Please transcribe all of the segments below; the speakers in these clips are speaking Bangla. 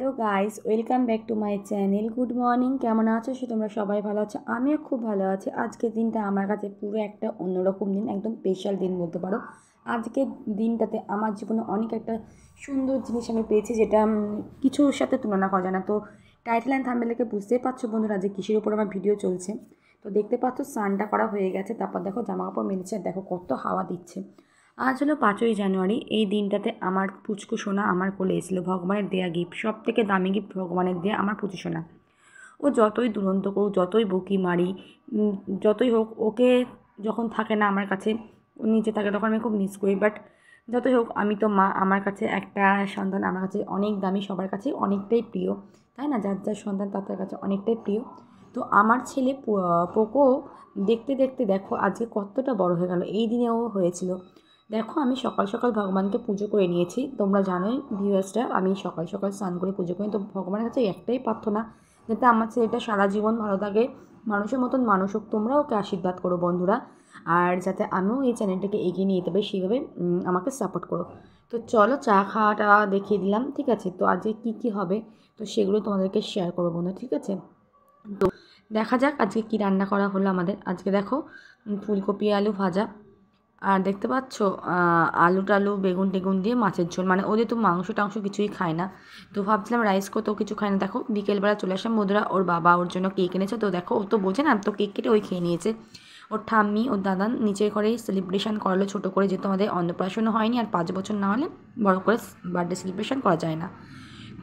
hello guys welcome back to my channel good morning কেমন আছো সে তোমরা সবাই ভালো আছো আমিও খুব ভালো আছি আজকের দিনটা আমার কাছে পুরো একটা অন্যরকম দিন একদম স্পেশাল দিন বলতে পারো আজকের দিনটাতে আমার জীবনে অনেক একটা সুন্দর জিনিস আমি পেয়েছি যেটা কিছুর সাথে তুলনা করা যায় না তো টাইটেল অ্যান্ড থাম্বেলকে বুঝতেই পারছো বন্ধুরা যে কিসের উপর আমার ভিডিও চলছে তো দেখতে পাচ্ছ সানটা করা হয়ে গেছে তারপর দেখো জামা কাপড় মেরেছে দেখো কত হাওয়া দিচ্ছে আজ হলো পাঁচই জানুয়ারি এই দিনটাতে আমার পুচকু সোনা আমার কোলে এসেছিলো ভগবানের দেয়া গিফট সব থেকে দামি গিফট ভগবানের দেয়া আমার পুচু সোনা ও যতই দুরন্ত করুক যতই বকি মারি যতই হোক ওকে যখন থাকে না আমার কাছে নিচে থাকে তখন আমি খুব মিস করি বাট যতই হোক আমি তো মা আমার কাছে একটা সন্তান আমার কাছে অনেক দামি সবার কাছে অনেকটাই প্রিয় তাই না যার যার সন্তান তাদের কাছে অনেকটাই প্রিয় তো আমার ছেলে পোকো দেখতে দেখতে দেখো আজকে কতটা বড় হয়ে গেল এই দিনেও হয়েছিল দেখো আমি সকাল সকাল ভগবানকে পুজো করে নিয়েছি তোমরা জানোই ভিউয়ার্সরা আমি সকাল সকাল স্নান করে পুজো করি তো ভগবানের কাছে একটাই প্রার্থনা যাতে আমার ছেলেটা সারা জীবন ভালো থাকে মানুষের মতন মানুষ হোক তোমরা ওকে আশীর্বাদ করো বন্ধুরা আর যাতে আমিও এই চ্যানেলটাকে এগিয়ে নিয়ে যেতে সেইভাবে আমাকে সাপোর্ট করো তো চলো চা খাওয়াটা দেখিয়ে দিলাম ঠিক আছে তো আজকে কী কী হবে তো সেগুলো তোমাদেরকে শেয়ার করবো বন্ধু ঠিক আছে তো দেখা যাক আজকে কি রান্না করা হলো আমাদের আজকে দেখো ফুলকপি আলু ভাজা আর দেখতে পাচ্ছ আলু টালু বেগুন টেগুন দিয়ে মাছের ঝোল মানে ওদের তো মাংস টাংস কিছুই খায় না তো ভাবছিলাম রাইস করতেও কিছু খায় না দেখো বিকেলবেলা চলে আসে মধুরা ওর বাবা ওর জন্য কেক এনেছে তো দেখো ও তো বোঝে না তো কেক কেটে ওই খেয়ে নিয়েছে ওর ঠাম্মি ওর দাদান নিচের ঘরেই সেলিব্রেশন করালো ছোটো করে যেহেতু আমাদের অন্নপ্রাশনও হয়নি আর পাঁচ বছর না হলে বড় করে বার্থডে সেলিব্রেশন করা যায় না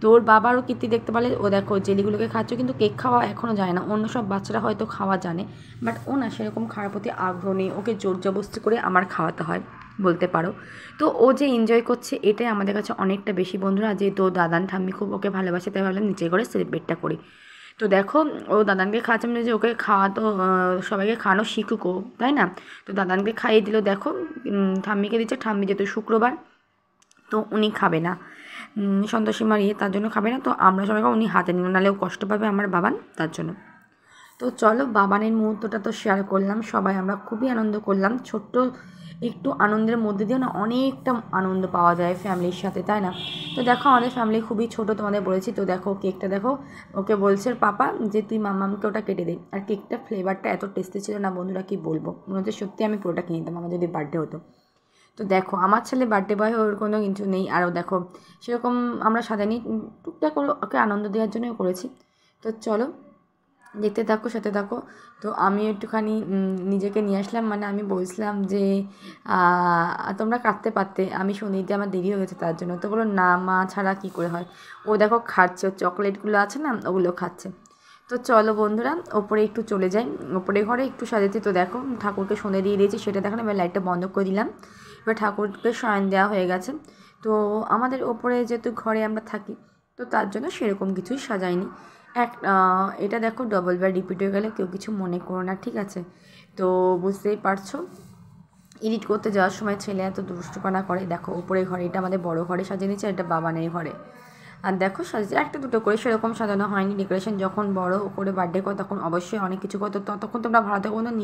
তো ওর বাবারও কীর্তি দেখতে পারলে ও দেখো জেলিগুলোকে খাচ্ছ কিন্তু কেক খাওয়া এখনও যায় না অন্য সব বাচ্চারা হয়তো খাওয়া জানে বাট ও না সেরকম খাওয়ার প্রতি আগ্রহ নেই ওকে জোর জবস্তি করে আমার খাওয়াতে হয় বলতে পারো তো ও যে এনজয় করছে এটাই আমাদের কাছে অনেকটা বেশি বন্ধুরা যে তো দাদান ঠাম্মি খুব ওকে ভালোবাসে তাই ভাবলাম নিচে করে সেলিব্রেটটা করি তো দেখো ও দাদানকে খাওয়াচ্ছে মানে যে ওকে খাওয়া তো সবাইকে খাওয়ানো ও তাই না তো দাদানকে খাইয়ে দিল দেখো ঠাম্মিকে দিচ্ছে ঠাম্মি যেহেতু শুক্রবার তো উনি খাবে না সন্তোষী মারিয়ে তার জন্য খাবে না তো আমরা সবাই উনি হাতে নিল নাহলেও কষ্ট পাবে আমার বাবান তার জন্য তো চলো বাবানের মুহূর্তটা তো শেয়ার করলাম সবাই আমরা খুবই আনন্দ করলাম ছোট্ট একটু আনন্দের মধ্যে দিয়েও না অনেকটা আনন্দ পাওয়া যায় ফ্যামিলির সাথে তাই না তো দেখো আমাদের ফ্যামিলি খুবই ছোট তোমাদের বলেছি তো দেখো কেকটা দেখো ওকে বলছে পাপা যে তুই মামামকে ওটা কেটে দে আর কেকটা ফ্লেভারটা এত টেস্টি ছিল না বন্ধুরা কি বলবো মনে হচ্ছে সত্যি আমি পুরোটা কিনে নিতাম আমার যদি বার্থডে হতো তো দেখো আমার ছেলে বার্থডে বয় ওর কোনো কিছু নেই আরও দেখো সেরকম আমরা সাজানি টুকটাক ওকে আনন্দ দেওয়ার জন্যই করেছি তো চলো দেখতে থাকো সাথে থাকো তো আমি একটুখানি নিজেকে নিয়ে আসলাম মানে আমি বলছিলাম যে তোমরা কাঁদতে পারতে আমি শুনিতে আমার দেরি হয়ে গেছে তার জন্য তো বলো না মা ছাড়া কী করে হয় ও দেখো খাচ্ছে ও চকলেটগুলো আছে না ওগুলো খাচ্ছে তো চলো বন্ধুরা ওপরে একটু চলে যাই ওপরে ঘরে একটু সাজাতে তো দেখো ঠাকুরকে শুনে দিয়ে দিয়েছি সেটা দেখো আমি লাইটটা বন্ধ করে দিলাম এবার ঠাকুরকে শয়ন দেওয়া হয়ে গেছে তো আমাদের ওপরে যেহেতু ঘরে আমরা থাকি তো তার জন্য সেরকম কিছুই সাজাইনি এক এটা দেখো ডবল বার রিপিট হয়ে গেলে কেউ কিছু মনে করো না ঠিক আছে তো বুঝতেই পারছো এডিট করতে যাওয়ার সময় ছেলে এত দুষ্টুপানা করে দেখো ওপরে ঘরে এটা আমাদের বড় ঘরে সাজিয়ে নিচ্ছে এটা বাবানের ঘরে আর দেখো সাজিয়ে একটা দুটো করে সেরকম সাজানো হয়নি ডেকোরেশন যখন বড় করে বার্থডে করো তখন অবশ্যই অনেক কিছু করতো ততক্ষণ তোমরা ভারতে কোনো না